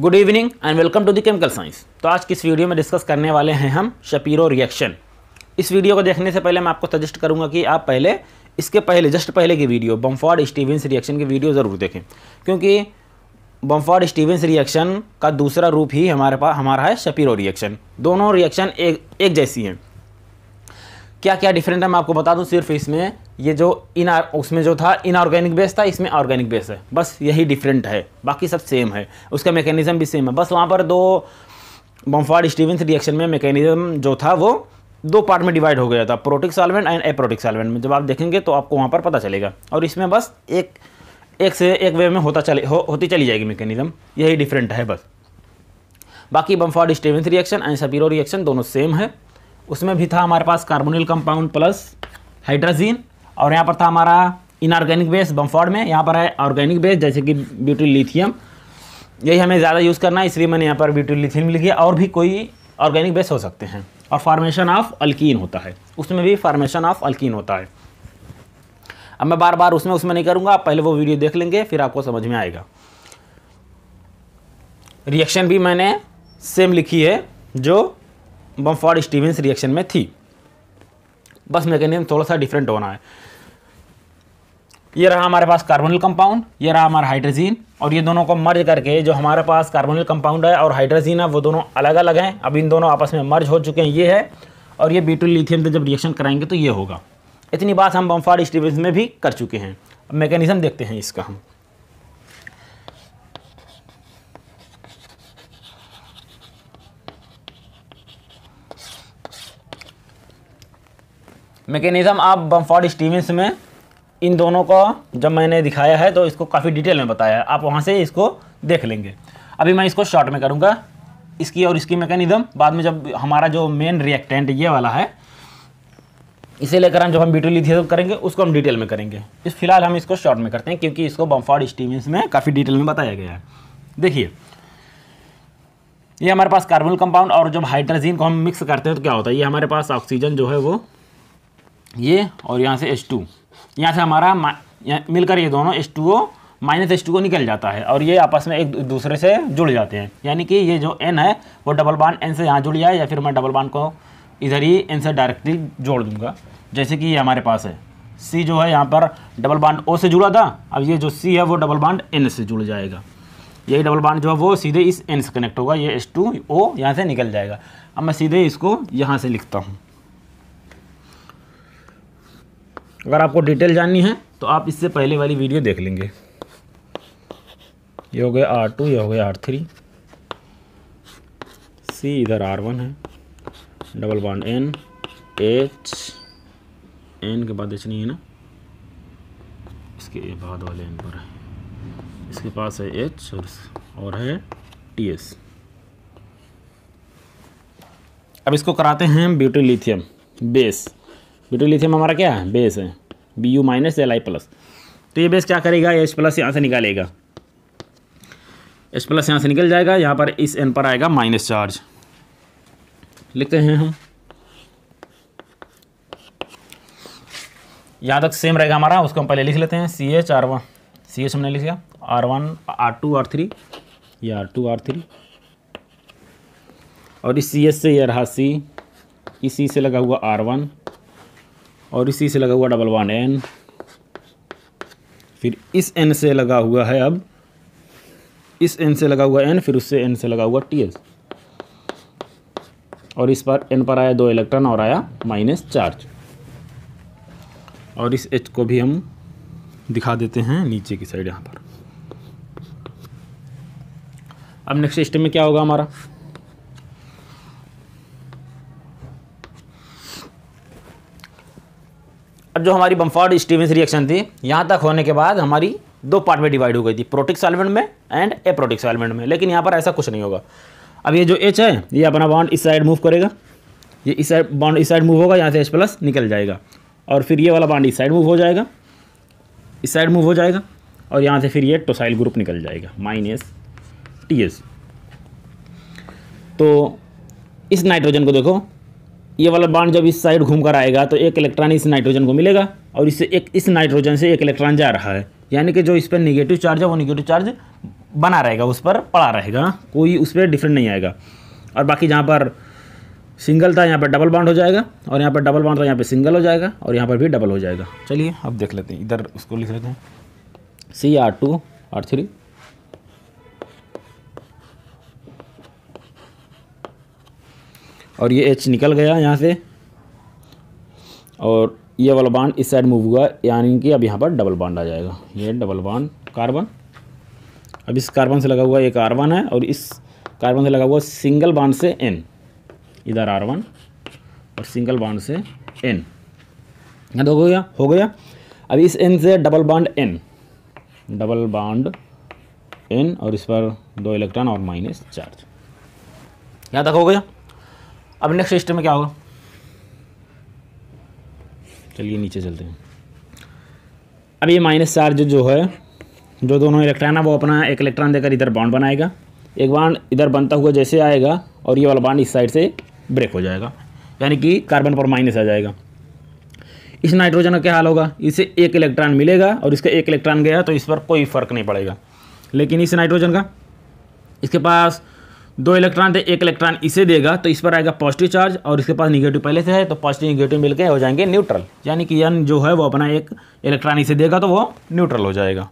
good evening and welcome to the chemical science तो आज किस वीडियो में डिस्कस करने वाले हैं हम शपीरो रिएक्शन इस वीडियो को देखने से पहले मैं आपको सजेस्ट करूंगा कि आप पहले इसके पहले जस्ट पहले की वीडियो बम्फॉर्ड स्टीवेंस रिएक्शन की वीडियो ज़रूर देखें क्योंकि बम्फॉर्ड स्टीवेंस रिएक्शन का दूसरा रूप ही हमारे पास हमारा है शपीरो रिएक्शन दोनों रिएक्शन एक एक जैसी हैं क्या क्या डिफरेंट है मैं आपको बता दूँ सिर्फ इसमें ये जो इन उसमें जो था इनऑर्गेनिक बेस था इसमें ऑर्गेनिक बेस है बस यही डिफरेंट है बाकी सब सेम है उसका मैकेनिज़्म भी सेम है बस वहाँ पर दो बम्फाड स्टीवेंस रिएक्शन में मैकेनिज़्म जो था वो दो पार्ट में डिवाइड हो गया था protic solvent and aprotic solvent में जब आप देखेंगे तो आपको वहाँ पर पता चलेगा और इसमें बस एक एक से एक वे में होता चले हो, होती चली जाएगी मैकेनिज़्म यही डिफरेंट है बस बाकी Bamford Stevens reaction and Shapiro reaction दोनों सेम है उसमें भी था हमारे पास कार्बोनिल कंपाउंड प्लस हाइड्राजीन और यहाँ पर था हमारा इनऑर्गेनिक बेस बम्फॉर्ड में यहाँ पर है ऑर्गेनिक बेस जैसे कि ब्यूटी लिथियम यही हमें ज़्यादा यूज़ करना है इसलिए मैंने यहाँ पर ब्यूटी लिथियम लिखी और भी कोई ऑर्गेनिक बेस हो सकते हैं और फार्मेशन ऑफ अल्किन होता है उसमें भी फार्मेशन ऑफ अल्किन होता है अब मैं बार बार उसमें उसमें नहीं करूँगा आप पहले वो वीडियो देख लेंगे फिर आपको समझ में आएगा रिएक्शन भी मैंने सेम लिखी है जो बम्फॉर्ड स्टीवेंस रिएक्शन में थी बस मैकेनिज्म थोड़ा सा डिफरेंट होना है ये रहा हमारे पास कार्बोनिल कंपाउंड ये रहा हमारा हाइड्रोजीन और ये दोनों को मर्ज करके जो हमारे पास कार्बोनिल कंपाउंड है और हाइड्रोजीन है वो दोनों अलग अलग हैं अब इन दोनों आपस में मर्ज हो चुके हैं ये है और ये बीटू लिथियम से जब रिएक्शन कराएंगे तो ये होगा इतनी बात हम बम्फार स्टीवेंस में भी कर चुके हैं अब मैकेनिज़्म देखते हैं इसका हम मैकेनिज़्म आप बम्फॉर्ड स्टीवेंस में इन दोनों का जब मैंने दिखाया है तो इसको काफ़ी डिटेल में बताया है आप वहाँ से इसको देख लेंगे अभी मैं इसको शॉर्ट में करूँगा इसकी और इसकी मैकेनिज्म बाद में जब हमारा जो मेन रिएक्टेंट ये वाला है इसे लेकर हम जब हम ब्यूटिलिथियम करेंगे उसको हम डिटेल में करेंगे इस फिलहाल हम इसको शॉर्ट में करते हैं क्योंकि इसको बम्फॉर्ड स्टीमेंस में काफ़ी डिटेल में बताया गया है देखिए ये हमारे पास कार्बन कंपाउंड और जब हाइड्रोजीन को हम मिक्स करते हैं तो क्या होता है ये हमारे पास ऑक्सीजन जो है वो ये और यहाँ से एच टू यहाँ से हमारा मिलकर ये दोनों S two O minus S two को निकल जाता है और ये आपस में एक दूसरे से जुड़ जाते हैं यानी कि ये जो एन है वो डबल बान एन से यहाँ जुड़ जाए या फिर मैं डबल बान को इधर ही एन से डायरेक्टली जोड़ दूंगा जैसे कि ये हमारे पास है सी जो है यहाँ पर डबल बांड ओ से जुड़ा था अब ये जो सी है वो डबल बांड एन से जुड़ जाएगा यही डबल बांड जो है वो सीधे इस एन से कनेक्ट होगा ये एस टू ओ यहाँ से निकल जाएगा अब मैं सीधे इसको यहाँ से लिखता हूँ अगर आपको डिटेल जाननी है तो आप इससे पहले वाली वीडियो देख लेंगे ये हो गया आर टू ये हो गया आर थ्री सी इधर आर वन है double one N H N के बाद एच नहीं है ना इसके बाद वाले एन पर है इसके पास है एच और और है टी एस अब इसको कराते हैं ब्यूटी लिथियम बेस बिट्रोलिथियम हमारा क्या है बेस है B U minus L I plus तो ये बेस क्या करेगा एच प्लस यहाँ से निकालेगा एच प्लस यहाँ से निकल जाएगा यहाँ पर इस एन पर आएगा माइनस चार्ज लिखते हैं हम यहाँ तक सेम रहेगा हमारा उसको हम पहले लिख लेते हैं C H R one C H हमने लिख लिया R one R two R three या आर टू आर थ्री और इस सी एच से यह रहा सी इस से लगा हुआ आर वन और इसी से लगा हुआ डबल वन एन फिर इस एन से लगा हुआ है अब इस एन से लगा हुआ एन फिर उससे एन से लगा हुआ टी एस और इस पर एन पर आया दो इलेक्ट्रॉन और आया माइनस चार्ज और इस एच को भी हम दिखा देते हैं नीचे की साइड यहाँ पर अब नेक्स्ट स्टेप में क्या होगा हमारा अब जो हमारी बम्फार्ड स्टीवेंस रिएक्शन थी यहाँ तक होने के बाद हमारी दो पार्ट में डिवाइड हो गई थी प्रोटिक सॉल्वेंट में एंड ए प्रोटिक सॉल्वेंट में लेकिन यहाँ पर ऐसा कुछ नहीं होगा अब ये जो एच है ये अपना बॉन्ड इस साइड मूव करेगा ये इस साइड बॉन्ड इस साइड मूव होगा यहाँ से एच प्लस निकल जाएगा और फिर ये वाला बॉन्ड इस साइड मूव हो जाएगा इस साइड मूव हो जाएगा और यहाँ से फिर ये टोसाइल ग्रुप निकल जाएगा माइनस टी एस तो इस नाइट्रोजन को देखो ये वाला बाण जब इस साइड घूम कर आएगा तो एक इलेक्ट्रॉन इस नाइट्रोजन को मिलेगा और इससे एक इस नाइट्रोजन से एक इलेक्ट्रॉन जा रहा है यानी कि जो इस पर निगेटिव चार्ज है वो निगेटिव चार्ज बना रहेगा उस पर पड़ा रहेगा कोई उस पर डिफरेंट नहीं आएगा और बाकी जहाँ पर सिंगल था यहाँ पर डबल बाउंड हो जाएगा और यहाँ पर डबल बाउंड था यहाँ पर सिंगल हो जाएगा और यहाँ पर भी डबल हो जाएगा चलिए अब देख लेते हैं इधर उसको लिख लेते हैं C R two R three और ये एच निकल गया यहाँ से और ये वाला बाड इस साइड मूव हुआ यानी कि अब यहाँ पर डबल बांड आ जाएगा ये डबल बांड कार्बन अब इस कार्बन से लगा हुआ ये कार्बन है और इस कार्बन से लगा हुआ सिंगल बांड से एन इधर आर वन और सिंगल बाड से एन याद तो हो गया हो गया अब इस एन से डबल बाड एन डबल बाड एन और इस पर दो इलेक्ट्रॉन और माइनस चार्ज यहाँ तक हो गया अब नेक्स्ट स्टेप में क्या होगा चलिए नीचे चलते हैं अब ये माइनस चार्ज जो है जो दोनों इलेक्ट्रॉन है वो अपना एक इलेक्ट्रॉन देकर इधर बाउंड बनाएगा एक बाउंड इधर बनता हुआ जैसे आएगा और ये वाला बाउंड इस साइड से ब्रेक हो जाएगा यानी कि कार्बन पर माइनस आ जाएगा इस नाइट्रोजन का क्या हाल होगा इसे एक इलेक्ट्रॉन मिलेगा और इसका एक इलेक्ट्रॉन गया तो इस पर कोई फर्क नहीं पड़ेगा लेकिन इस नाइट्रोजन का इसके पास दो इलेक्ट्रॉन थे एक इलेक्ट्रॉन इसे देगा तो इस पर आएगा पॉजिटिव चार्ज और इसके पास निगेटिव पहले से है तो पॉजिटिव निगेटिव मिलकर हो जाएंगे न्यूट्रल यानी कि यन जो है वो अपना एक इलेक्ट्रॉन इसे देगा तो वो न्यूट्रल हो जाएगा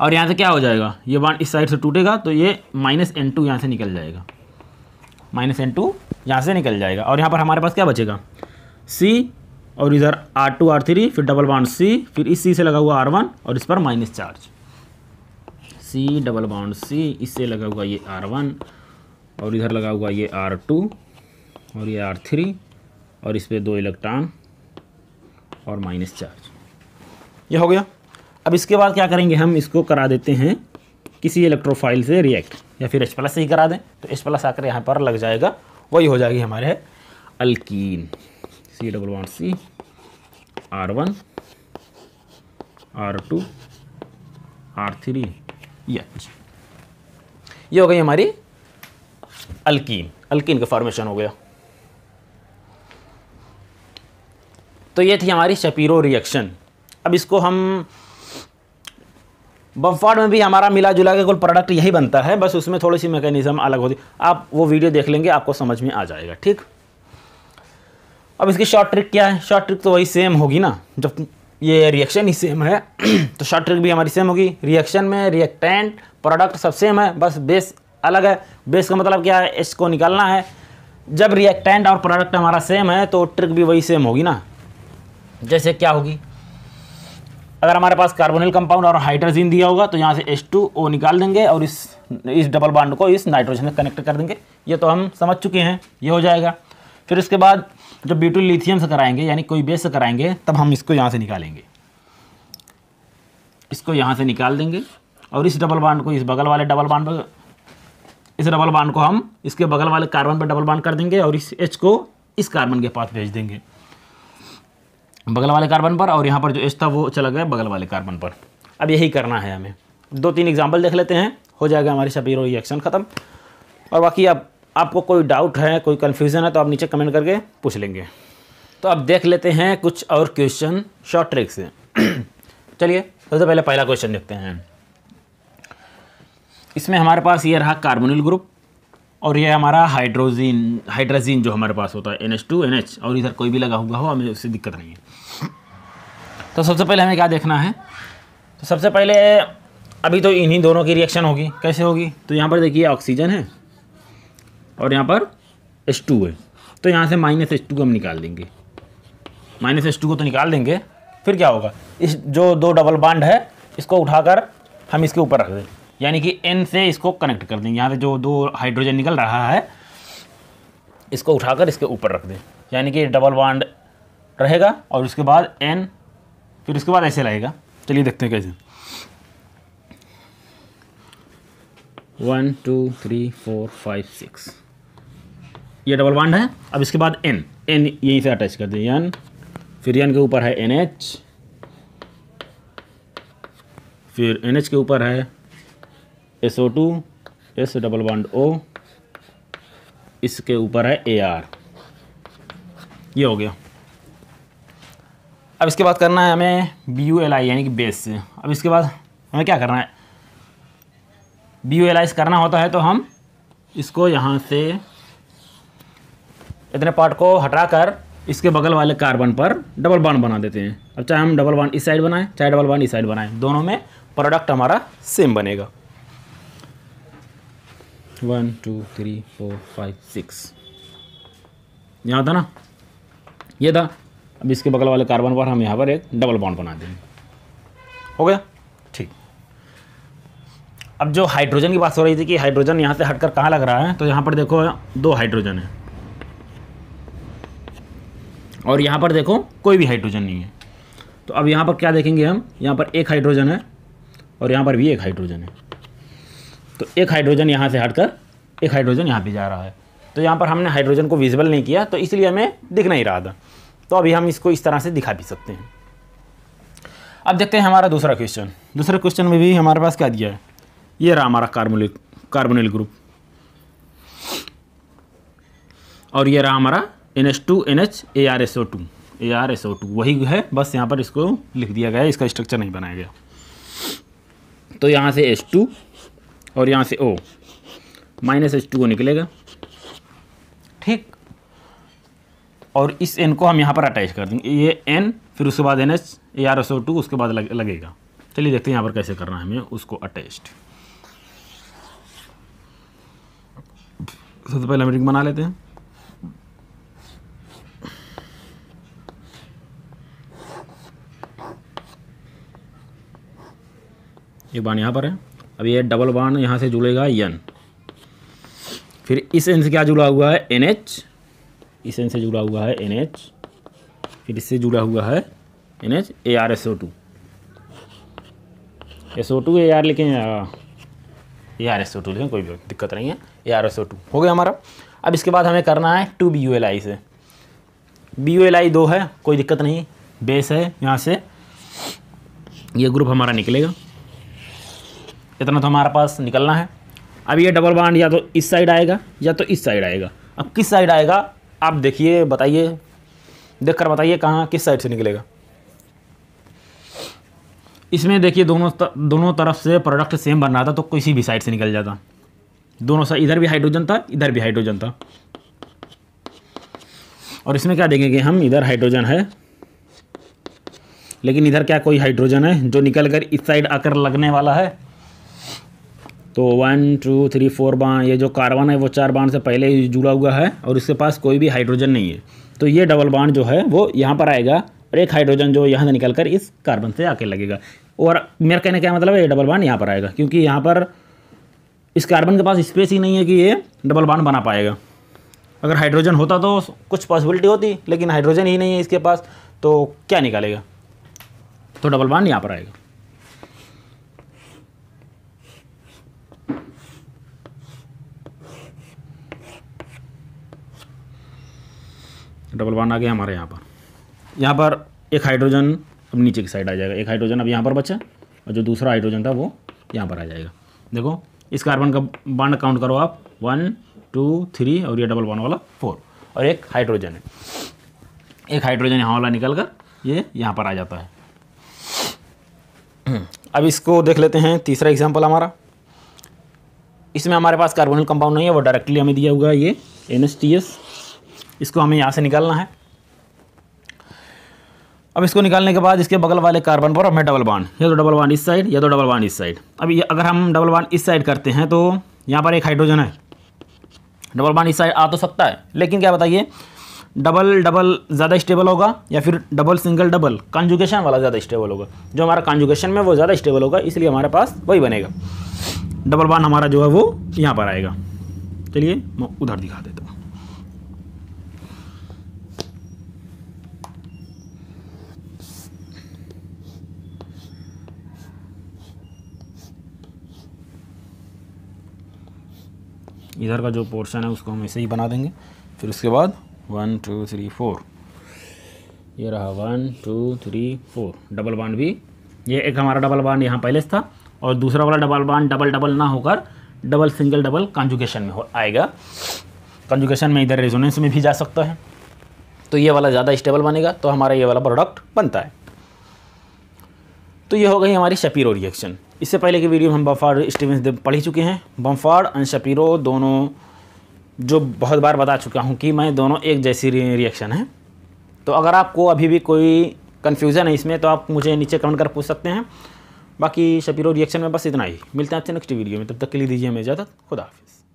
और यहाँ से क्या हो जाएगा ये वन इस साइड से टूटेगा तो ये माइनस एन टू यहाँ से निकल जाएगा माइनस एन टू यहाँ से निकल जाएगा और यहाँ पर हमारे पास क्या बचेगा सी और इधर आर टू आर थ्री फिर डबल वन सी फिर इस सी से लगा हुआ आर वन और इस पर minus charge C double bond C इससे लगा हुआ ये आर वन और इधर लगा हुआ ये आर टू और ये आर थ्री और इस पर दो इलेक्ट्रॉन और माइनस चार्ज ये हो गया अब इसके बाद क्या करेंगे हम इसको करा देते हैं किसी इलेक्ट्रोफाइल से रिएक्ट या फिर एच प्लस से ही करा दें तो एच प्लस आकर यहाँ पर लग जाएगा वही हो जाएगी हमारे alkene C double one C R one R two R three H ये हो गई हमारी अल्कीन अल्कीन का फॉर्मेशन हो गया तो ये थी हमारी शपीरो रिएक्शन अब इसको हम बम्फार्ड में भी हमारा मिला जुला के कुल प्रोडक्ट यही बनता है बस उसमें थोड़ी सी मैकेनिज़्म अलग होती आप वो वीडियो देख लेंगे आपको समझ में आ जाएगा ठीक अब इसकी शॉर्ट ट्रिक क्या है शॉर्ट ट्रिक तो वही सेम होगी ना जब ये रिएक्शन ही सेम है तो शॉर्ट ट्रिक भी हमारी सेम होगी रिएक्शन में रिएक्टेंट प्रोडक्ट सब सेम है बस बेस अलग है बेस का मतलब क्या है एस को निकालना है जब रिएक्टेंट और प्रोडक्ट हमारा सेम है तो ट्रिक भी वही सेम होगी ना जैसे क्या होगी अगर हमारे पास कार्बोनिल कंपाउंड और हाइड्रोजन दिया होगा तो यहाँ से एस टू ओ निकाल देंगे और इस इस डबल बाड को इस नाइट्रोजन से कनेक्ट कर देंगे ये तो हम समझ चुके हैं ये हो जाएगा फिर इसके बाद जब ब्यूटिल लिथियम से कराएंगे यानी कोई बेस से कराएंगे तब हम इसको यहाँ से निकालेंगे इसको यहाँ से निकाल देंगे और इस डबल बांड को इस बगल वाले डबल बांड पर इस डबल बांड को हम इसके बगल वाले कार्बन पर डबल बांड कर देंगे और इस एच को इस कार्बन के पास भेज देंगे बगल वाले कार्बन पर और यहाँ पर जो एच था वो चला गया बगल वाले कार्बन पर अब यही करना है हमें दो तीन एग्जाम्पल देख लेते हैं हो जाएगा हमारी शपीरो रिएक्शन ख़त्म और बाकी आप आपको कोई डाउट है कोई कन्फ्यूज़न है तो आप नीचे कमेंट करके पूछ लेंगे तो अब देख लेते हैं कुछ और क्वेश्चन शॉर्ट ट्रिक से चलिए सबसे तो पहले पहला क्वेश्चन देखते हैं इसमें हमारे पास ये रहा कार्बोनिल ग्रुप और ये हमारा हाइड्रोजीन हाइड्रोजीन जो हमारे पास होता है N H two N H और इधर कोई भी लगा हुआ हो हमें उससे दिक्कत नहीं है तो सबसे पहले हमें क्या देखना है तो सबसे पहले अभी तो इन्हीं दोनों की रिएक्शन होगी कैसे होगी तो यहाँ पर देखिए ऑक्सीजन है और यहाँ पर एस टू है तो यहाँ से माइनस एस टू को हम निकाल देंगे माइनस एस टू को तो निकाल देंगे फिर क्या होगा इस जो दो डबल बांड है इसको उठाकर हम इसके ऊपर रख दें यानी कि एन से इसको कनेक्ट कर दें यहाँ से जो दो हाइड्रोजन निकल रहा है इसको उठाकर इसके ऊपर रख दें यानी कि डबल बांड रहेगा और उसके बाद एन फिर उसके बाद ऐसे रहेगा चलिए देखते हैं कैसे one two three four five six ये डबल बॉन्ड है अब इसके बाद एन एन यहीं से अटैच कर दिए एन फिर एन के ऊपर है एन एच फिर एन एच के ऊपर है S O two S double bond O इसके ऊपर है ए आर ये हो गया अब इसके बाद करना है हमें बी यू एल आई यानी कि बेस से अब इसके बाद हमें क्या करना है बी यू एल आई करना होता है तो हम इसको यहाँ से इतने पार्ट को हटाकर इसके बगल वाले कार्बन पर डबल बॉन्ड बना देते हैं अब चाहे हम डबल बॉन्ड इस साइड बनाएं चाहे डबल बॉन्ड इस साइड बनाएं दोनों में प्रोडक्ट हमारा सेम बनेगा one two three four five six यहाँ था ना ये था अब इसके बगल वाले कार्बन पर हम यहाँ पर एक डबल बॉन्ड बना देंगे हो गया ठीक अब जो हाइड्रोजन की बात हो रही थी कि हाइड्रोजन यहाँ से हटकर कहाँ लग रहा है तो यहाँ पर देखो दो हाइड्रोजन है और यहाँ पर देखो कोई भी हाइड्रोजन नहीं है तो अब यहाँ पर क्या देखेंगे हम यहाँ पर एक हाइड्रोजन है और यहाँ पर भी एक हाइड्रोजन है तो एक हाइड्रोजन यहाँ से हटकर एक हाइड्रोजन यहाँ पे जा रहा है तो यहाँ पर हमने हाइड्रोजन को विजिबल नहीं किया तो इसलिए हमें दिख नहीं रहा था तो अभी हम इसको इस तरह से दिखा भी सकते हैं अब देखते हैं हमारा दूसरा क्वेश्चन दूसरे क्वेश्चन में भी हमारे पास क्या दिया है ये रहा हमारा कार्बोनिक कार्बोनिल ग्रुप और ये रहा हमारा N H two N H A R S O two A R S O two वही है बस यहाँ पर इसको लिख दिया गया है इसका स्ट्रक्चर नहीं बनाया गया तो यहाँ से एच टू और यहाँ से O minus H two O निकलेगा ठीक और इस एन को हम यहाँ पर अटैच कर देंगे ये एन फिर उसके बाद N H A R S O two उसके बाद लग, लगेगा चलिए देखते हैं यहाँ पर कैसे करना है हमें उसको अटैच्ड सबसे पहले हम रिंग बना लेते हैं एक बाण यहाँ पर है अब ये डबल बाण यहाँ से जुड़ेगा यन फिर इस एन से क्या जुड़ा हुआ है एन एच इस एन से जुड़ा हुआ है एन एच फिर इससे जुड़ा हुआ है N H A R S O two S O two A R लिखें A R S O two लिखें कोई भी दिक्कत नहीं है A R S O two हो गया हमारा अब इसके बाद हमें करना है two B U L I से बी यू एल आई दो है कोई दिक्कत नहीं बेस है यहाँ से ये ग्रुप हमारा निकलेगा इतना तो हमारे पास निकलना है अब ये डबल बाड या तो इस साइड आएगा या तो इस साइड आएगा अब किस साइड आएगा आप देखिए बताइए देख कर बताइए कहाँ किस साइड से निकलेगा इसमें देखिए दोनों दोनों तरफ से प्रोडक्ट सेम बन रहा था तो किसी भी साइड से निकल जाता दोनों साइड इधर भी हाइड्रोजन था इधर भी हाइड्रोजन था और इसमें क्या देखेंगे हम इधर हाइड्रोजन है लेकिन इधर क्या कोई हाइड्रोजन है जो निकल कर इस साइड आकर लगने वाला है तो वन टू थ्री फोर बाण ये जो कार्बन है वो चार बाण से पहले ही जुड़ा हुआ है और इसके पास कोई भी हाइड्रोजन नहीं है तो ये डबल बाण जो है वो यहाँ पर आएगा और एक हाइड्रोजन जो यहाँ से निकल कर इस कार्बन से आके लगेगा और मेरा कहने का मतलब है ये डबल बाण यहाँ पर आएगा क्योंकि यहाँ पर इस कार्बन के पास स्पेस ही नहीं है कि ये डबल बाण बना पाएगा अगर हाइड्रोजन होता तो कुछ पॉसिबिलिटी होती लेकिन हाइड्रोजन ही नहीं है इसके पास तो क्या निकालेगा तो डबल बाण यहाँ पर आएगा डबल बॉन्ड आ गया हमारे यहाँ पर यहाँ पर एक हाइड्रोजन अब नीचे की साइड आ जाएगा एक हाइड्रोजन अब यहाँ पर बचा और जो दूसरा हाइड्रोजन था वो यहाँ पर आ जाएगा देखो इस कार्बन का बॉन्ड काउंट करो आप वन टू थ्री और ये डबल बॉन्ड वाला फोर और एक हाइड्रोजन है एक हाइड्रोजन यहाँ वाला निकल कर ये यहाँ पर आ जाता है अब इसको देख लेते हैं तीसरा एग्जाम्पल हमारा इसमें हमारे पास कार्बोनिल कंपाउंड नहीं है वो डायरेक्टली हमें दिया हुआ है ये एन एस टी एस इसको हमें यहाँ से निकालना है अब इसको निकालने के बाद इसके बगल वाले कार्बन पर हमें डबल बॉन्ड या तो डबल बॉन्ड इस साइड या तो डबल बॉन्ड इस साइड अब ये अगर हम डबल बॉन्ड इस साइड करते हैं तो यहाँ पर एक हाइड्रोजन है डबल बॉन्ड इस साइड आ तो सकता है लेकिन क्या बताइए डबल डबल ज़्यादा स्टेबल होगा या फिर डबल सिंगल डबल कॉन्जुगेशन वाला ज़्यादा स्टेबल होगा जो हमारा कॉन्जुगेशन में वो ज़्यादा स्टेबल होगा इसलिए हमारे पास वही बनेगा डबल बॉन्ड हमारा जो है वो यहाँ पर आएगा चलिए मैं उधर दिखा देता इधर का जो पोर्शन है उसको हम ऐसे ही बना देंगे फिर उसके बाद वन टू थ्री फोर ये रहा one two three four double bond भी ये एक हमारा डबल बांड यहाँ पहले से था और दूसरा वाला डबल बांड डबल डबल ना होकर डबल सिंगल डबल कंजुकेशन में हो आएगा कंजुकेशन में इधर रेजोनेंस में भी जा सकता है तो ये वाला ज़्यादा स्टेबल बनेगा तो हमारा ये वाला प्रोडक्ट बनता है तो ये हो गई हमारी शपीरो रिएक्शन इससे पहले की वीडियो में हम बम्फार स्टीवेंस देव पढ़ ही चुके हैं बम्फार एंड शपीरो दोनों जो बहुत बार बता चुका हूँ कि मैं दोनों एक जैसी रिएक्शन है तो अगर आपको अभी भी कोई कन्फ्यूज़न है इसमें तो आप मुझे नीचे कमेंट कर पूछ सकते हैं बाकी शपीरो रिएक्शन में बस इतना ही मिलते हैं आपसे नेक्स्ट वीडियो में तब तक के लिए दीजिए हमें इजाज़त खुदा हाफिज़